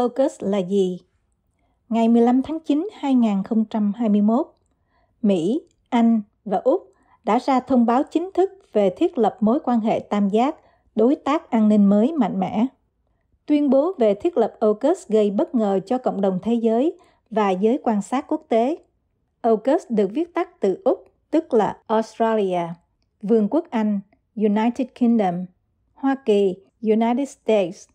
AUKUS là gì? Ngày 15 tháng 9 2021, Mỹ, Anh và Úc đã ra thông báo chính thức về thiết lập mối quan hệ tam giác đối tác an ninh mới mạnh mẽ. Tuyên bố về thiết lập AUKUS gây bất ngờ cho cộng đồng thế giới và giới quan sát quốc tế. AUKUS được viết tắt từ Úc, tức là Australia, Vương quốc Anh, United Kingdom, Hoa Kỳ, United States –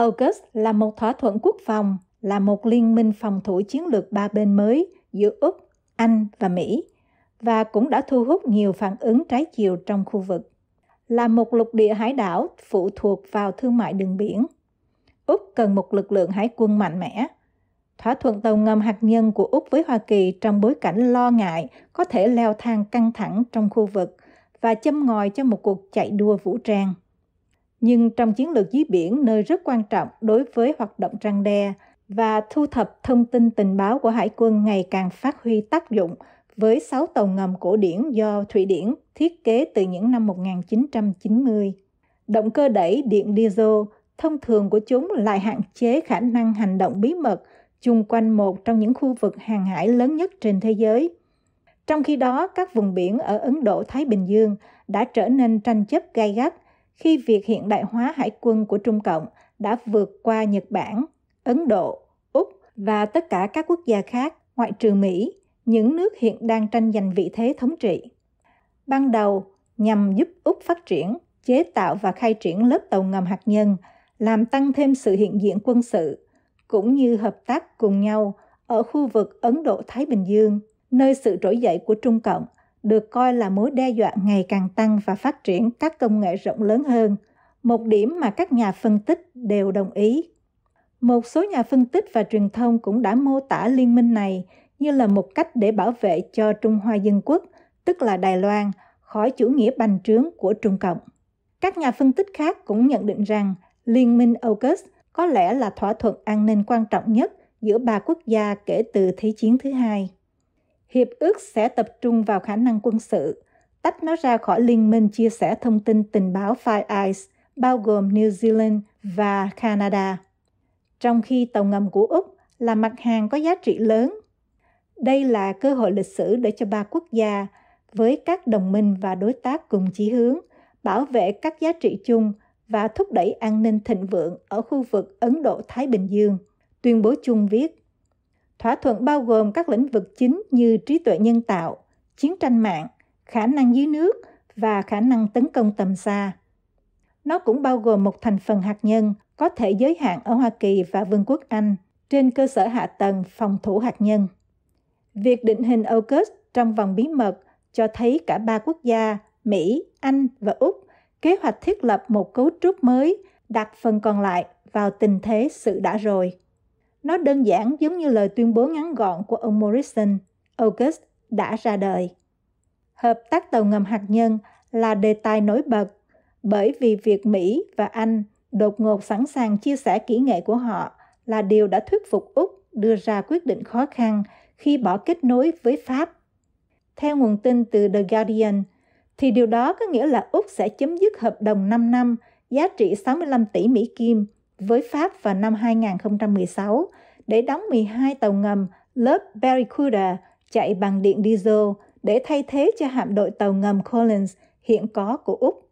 AUKUS là một thỏa thuận quốc phòng, là một liên minh phòng thủ chiến lược ba bên mới giữa Úc, Anh và Mỹ và cũng đã thu hút nhiều phản ứng trái chiều trong khu vực. Là một lục địa hải đảo phụ thuộc vào thương mại đường biển, Úc cần một lực lượng hải quân mạnh mẽ. Thỏa thuận tàu ngầm hạt nhân của Úc với Hoa Kỳ trong bối cảnh lo ngại có thể leo thang căng thẳng trong khu vực và châm ngòi cho một cuộc chạy đua vũ trang nhưng trong chiến lược dưới biển nơi rất quan trọng đối với hoạt động răng đe và thu thập thông tin tình báo của hải quân ngày càng phát huy tác dụng với 6 tàu ngầm cổ điển do Thụy Điển thiết kế từ những năm 1990. Động cơ đẩy điện diesel thông thường của chúng lại hạn chế khả năng hành động bí mật chung quanh một trong những khu vực hàng hải lớn nhất trên thế giới. Trong khi đó, các vùng biển ở Ấn Độ-Thái Bình Dương đã trở nên tranh chấp gay gắt khi việc hiện đại hóa hải quân của Trung Cộng đã vượt qua Nhật Bản, Ấn Độ, Úc và tất cả các quốc gia khác ngoại trừ Mỹ, những nước hiện đang tranh giành vị thế thống trị. Ban đầu, nhằm giúp Úc phát triển, chế tạo và khai triển lớp tàu ngầm hạt nhân, làm tăng thêm sự hiện diện quân sự, cũng như hợp tác cùng nhau ở khu vực Ấn Độ-Thái Bình Dương, nơi sự trỗi dậy của Trung Cộng – được coi là mối đe dọa ngày càng tăng và phát triển các công nghệ rộng lớn hơn, một điểm mà các nhà phân tích đều đồng ý. Một số nhà phân tích và truyền thông cũng đã mô tả liên minh này như là một cách để bảo vệ cho Trung Hoa Dân Quốc, tức là Đài Loan, khỏi chủ nghĩa bành trướng của Trung Cộng. Các nhà phân tích khác cũng nhận định rằng Liên minh AUKUS có lẽ là thỏa thuận an ninh quan trọng nhất giữa ba quốc gia kể từ Thế chiến thứ hai hiệp ước sẽ tập trung vào khả năng quân sự, tách nó ra khỏi liên minh chia sẻ thông tin tình báo Five Eyes, bao gồm New Zealand và Canada. Trong khi tàu ngầm của Úc là mặt hàng có giá trị lớn, đây là cơ hội lịch sử để cho ba quốc gia với các đồng minh và đối tác cùng chí hướng bảo vệ các giá trị chung và thúc đẩy an ninh thịnh vượng ở khu vực Ấn Độ-Thái Bình Dương, tuyên bố chung viết. Thỏa thuận bao gồm các lĩnh vực chính như trí tuệ nhân tạo, chiến tranh mạng, khả năng dưới nước và khả năng tấn công tầm xa. Nó cũng bao gồm một thành phần hạt nhân có thể giới hạn ở Hoa Kỳ và Vương quốc Anh trên cơ sở hạ tầng phòng thủ hạt nhân. Việc định hình AUKUS trong vòng bí mật cho thấy cả ba quốc gia Mỹ, Anh và Úc kế hoạch thiết lập một cấu trúc mới đặt phần còn lại vào tình thế sự đã rồi. Nó đơn giản giống như lời tuyên bố ngắn gọn của ông Morrison, August đã ra đời. Hợp tác tàu ngầm hạt nhân là đề tài nổi bật bởi vì việc Mỹ và Anh đột ngột sẵn sàng chia sẻ kỹ nghệ của họ là điều đã thuyết phục Úc đưa ra quyết định khó khăn khi bỏ kết nối với Pháp. Theo nguồn tin từ The Guardian, thì điều đó có nghĩa là Úc sẽ chấm dứt hợp đồng 5 năm giá trị 65 tỷ Mỹ Kim với Pháp vào năm 2016 để đóng 12 tàu ngầm lớp Barracuda chạy bằng điện diesel để thay thế cho hạm đội tàu ngầm Collins hiện có của Úc.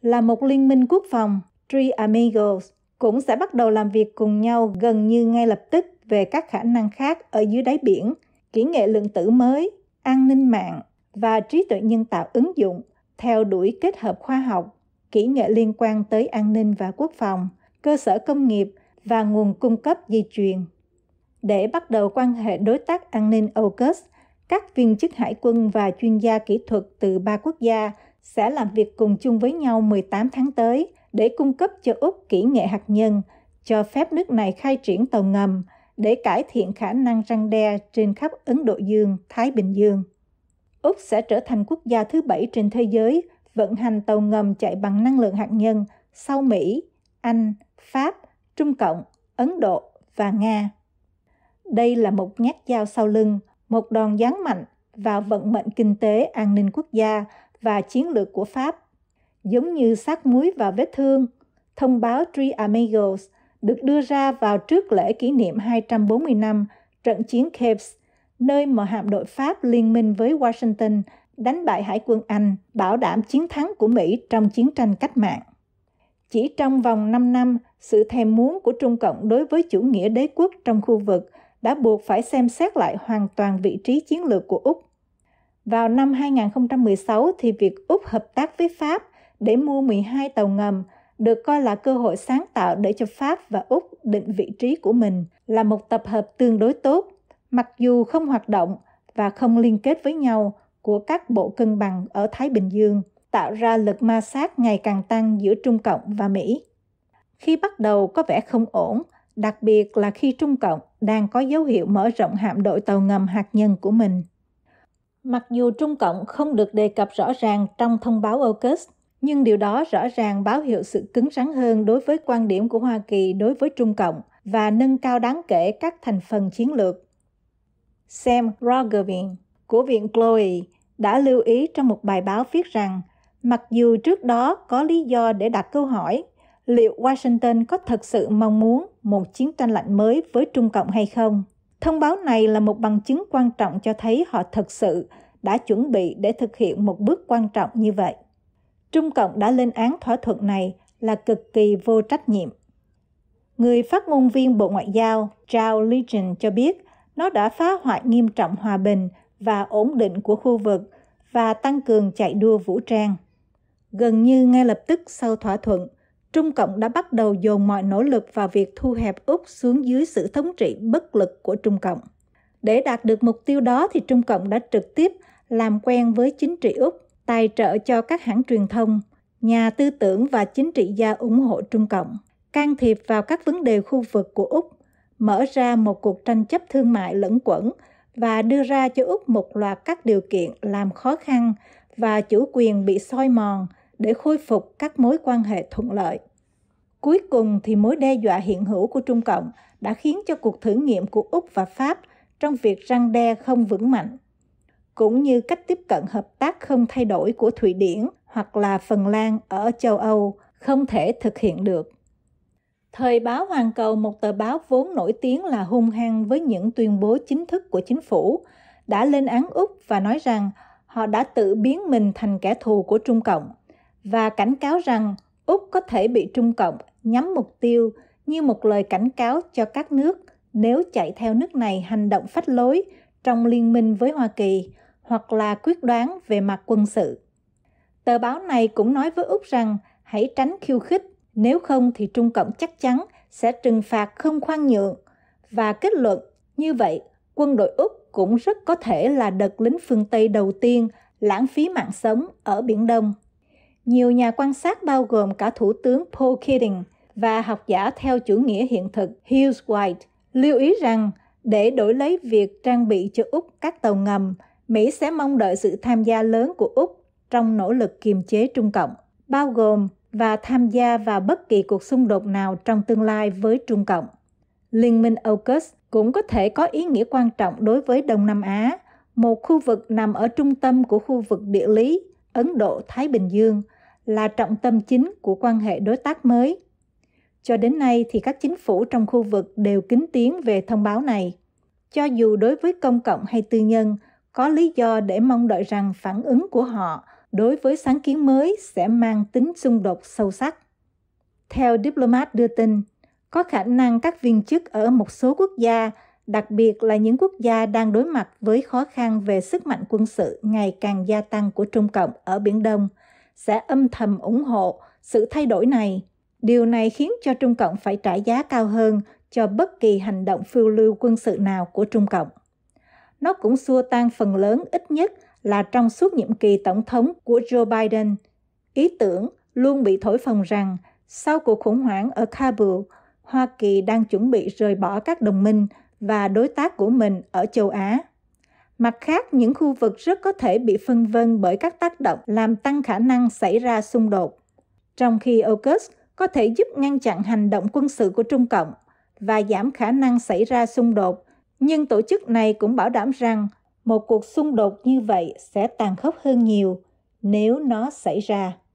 Là một liên minh quốc phòng, Three Amigos cũng sẽ bắt đầu làm việc cùng nhau gần như ngay lập tức về các khả năng khác ở dưới đáy biển, kỹ nghệ lượng tử mới, an ninh mạng và trí tuệ nhân tạo ứng dụng theo đuổi kết hợp khoa học, kỹ nghệ liên quan tới an ninh và quốc phòng cơ sở công nghiệp và nguồn cung cấp di truyền Để bắt đầu quan hệ đối tác an ninh AUKUS, các viên chức hải quân và chuyên gia kỹ thuật từ ba quốc gia sẽ làm việc cùng chung với nhau 18 tháng tới để cung cấp cho Úc kỹ nghệ hạt nhân, cho phép nước này khai triển tàu ngầm để cải thiện khả năng răng đe trên khắp Ấn Độ Dương, Thái Bình Dương. Úc sẽ trở thành quốc gia thứ bảy trên thế giới vận hành tàu ngầm chạy bằng năng lượng hạt nhân sau Mỹ, Anh, Pháp, Trung Cộng, Ấn Độ và Nga. Đây là một nhát dao sau lưng, một đòn giáng mạnh vào vận mệnh kinh tế an ninh quốc gia và chiến lược của Pháp. Giống như sát muối và vết thương, thông báo Three Amigos được đưa ra vào trước lễ kỷ niệm 240 năm trận chiến Capes, nơi mà hạm đội Pháp liên minh với Washington đánh bại hải quân Anh, bảo đảm chiến thắng của Mỹ trong chiến tranh cách mạng. Chỉ trong vòng 5 năm, sự thèm muốn của Trung Cộng đối với chủ nghĩa đế quốc trong khu vực đã buộc phải xem xét lại hoàn toàn vị trí chiến lược của Úc. Vào năm 2016 thì việc Úc hợp tác với Pháp để mua 12 tàu ngầm được coi là cơ hội sáng tạo để cho Pháp và Úc định vị trí của mình là một tập hợp tương đối tốt, mặc dù không hoạt động và không liên kết với nhau của các bộ cân bằng ở Thái Bình Dương – tạo ra lực ma sát ngày càng tăng giữa Trung Cộng và Mỹ. Khi bắt đầu có vẻ không ổn, đặc biệt là khi Trung Cộng đang có dấu hiệu mở rộng hạm đội tàu ngầm hạt nhân của mình. Mặc dù Trung Cộng không được đề cập rõ ràng trong thông báo AUKUS, nhưng điều đó rõ ràng báo hiệu sự cứng rắn hơn đối với quan điểm của Hoa Kỳ đối với Trung Cộng và nâng cao đáng kể các thành phần chiến lược. Sam Rogervin của Viện Chloe đã lưu ý trong một bài báo viết rằng mặc dù trước đó có lý do để đặt câu hỏi liệu Washington có thật sự mong muốn một chiến tranh lạnh mới với Trung Cộng hay không. Thông báo này là một bằng chứng quan trọng cho thấy họ thật sự đã chuẩn bị để thực hiện một bước quan trọng như vậy. Trung Cộng đã lên án thỏa thuận này là cực kỳ vô trách nhiệm. Người phát ngôn viên Bộ Ngoại giao Zhao Lijian cho biết nó đã phá hoại nghiêm trọng hòa bình và ổn định của khu vực và tăng cường chạy đua vũ trang. Gần như ngay lập tức sau thỏa thuận, Trung Cộng đã bắt đầu dồn mọi nỗ lực vào việc thu hẹp Úc xuống dưới sự thống trị bất lực của Trung Cộng. Để đạt được mục tiêu đó thì Trung Cộng đã trực tiếp làm quen với chính trị Úc, tài trợ cho các hãng truyền thông, nhà tư tưởng và chính trị gia ủng hộ Trung Cộng, can thiệp vào các vấn đề khu vực của Úc, mở ra một cuộc tranh chấp thương mại lẫn quẩn và đưa ra cho Úc một loạt các điều kiện làm khó khăn và chủ quyền bị soi mòn để khôi phục các mối quan hệ thuận lợi. Cuối cùng thì mối đe dọa hiện hữu của Trung Cộng đã khiến cho cuộc thử nghiệm của Úc và Pháp trong việc răng đe không vững mạnh, cũng như cách tiếp cận hợp tác không thay đổi của Thụy Điển hoặc là Phần Lan ở châu Âu không thể thực hiện được. Thời báo Hoàn Cầu, một tờ báo vốn nổi tiếng là hung hăng với những tuyên bố chính thức của chính phủ, đã lên án Úc và nói rằng họ đã tự biến mình thành kẻ thù của Trung Cộng và cảnh cáo rằng Úc có thể bị Trung Cộng nhắm mục tiêu như một lời cảnh cáo cho các nước nếu chạy theo nước này hành động phách lối trong liên minh với Hoa Kỳ hoặc là quyết đoán về mặt quân sự. Tờ báo này cũng nói với Úc rằng hãy tránh khiêu khích, nếu không thì Trung Cộng chắc chắn sẽ trừng phạt không khoan nhượng và kết luận như vậy quân đội Úc cũng rất có thể là đợt lính phương Tây đầu tiên lãng phí mạng sống ở Biển Đông. Nhiều nhà quan sát bao gồm cả Thủ tướng Paul Keating và học giả theo chủ nghĩa hiện thực Hughes White lưu ý rằng để đổi lấy việc trang bị cho Úc các tàu ngầm, Mỹ sẽ mong đợi sự tham gia lớn của Úc trong nỗ lực kiềm chế Trung Cộng, bao gồm và tham gia vào bất kỳ cuộc xung đột nào trong tương lai với Trung Cộng. Liên minh AUKUS cũng có thể có ý nghĩa quan trọng đối với Đông Nam Á, một khu vực nằm ở trung tâm của khu vực địa lý Ấn Độ-Thái Bình Dương là trọng tâm chính của quan hệ đối tác mới. Cho đến nay thì các chính phủ trong khu vực đều kính tiếng về thông báo này. Cho dù đối với công cộng hay tư nhân, có lý do để mong đợi rằng phản ứng của họ đối với sáng kiến mới sẽ mang tính xung đột sâu sắc. Theo Diplomat đưa tin, có khả năng các viên chức ở một số quốc gia, đặc biệt là những quốc gia đang đối mặt với khó khăn về sức mạnh quân sự ngày càng gia tăng của Trung Cộng ở Biển Đông, sẽ âm thầm ủng hộ sự thay đổi này. Điều này khiến cho Trung Cộng phải trả giá cao hơn cho bất kỳ hành động phiêu lưu quân sự nào của Trung Cộng. Nó cũng xua tan phần lớn ít nhất là trong suốt nhiệm kỳ tổng thống của Joe Biden. Ý tưởng luôn bị thổi phồng rằng sau cuộc khủng hoảng ở Kabul, Hoa Kỳ đang chuẩn bị rời bỏ các đồng minh và đối tác của mình ở châu Á. Mặt khác, những khu vực rất có thể bị phân vân bởi các tác động làm tăng khả năng xảy ra xung đột. Trong khi AUKUS có thể giúp ngăn chặn hành động quân sự của Trung Cộng và giảm khả năng xảy ra xung đột, nhưng tổ chức này cũng bảo đảm rằng một cuộc xung đột như vậy sẽ tàn khốc hơn nhiều nếu nó xảy ra